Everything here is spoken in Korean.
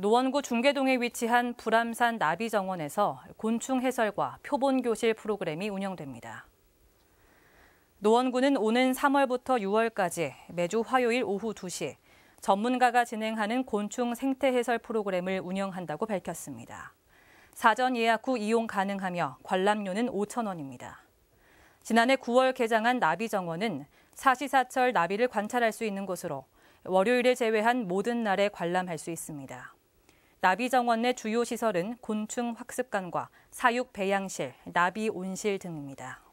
노원구 중계동에 위치한 불암산 나비정원에서 곤충 해설과 표본 교실 프로그램이 운영됩니다. 노원구는 오는 3월부터 6월까지 매주 화요일 오후 2시 전문가가 진행하는 곤충 생태 해설 프로그램을 운영한다고 밝혔습니다. 사전 예약 후 이용 가능하며 관람료는 5,000원입니다. 지난해 9월 개장한 나비정원은 사시사철 나비를 관찰할 수 있는 곳으로 월요일을 제외한 모든 날에 관람할 수 있습니다. 나비정원 내 주요 시설은 곤충 학습관과 사육 배양실, 나비 온실 등입니다.